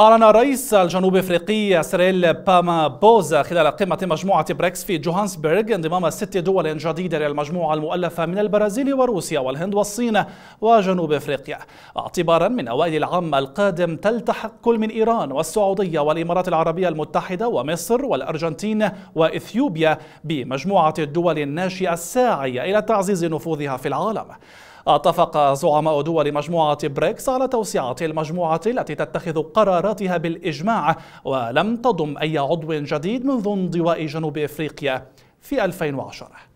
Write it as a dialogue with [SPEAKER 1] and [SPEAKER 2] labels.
[SPEAKER 1] أعلن رئيس الجنوب أفريقي سريل باما بوزا خلال قمة مجموعة بريكس في جوهانسبرغ انضمام ست دول جديدة للمجموعة المؤلفة من البرازيل وروسيا والهند والصين وجنوب أفريقيا اعتبارا من أوائل العام القادم تلتحق كل من إيران والسعودية والإمارات العربية المتحدة ومصر والأرجنتين وإثيوبيا بمجموعة الدول الناشئة الساعية إلى تعزيز نفوذها في العالم اتفق زعماء دول مجموعة بريكس على توسعة المجموعة التي تتخذ قراراتها بالإجماع ولم تضم أي عضو جديد منذ انضواء جنوب إفريقيا في 2010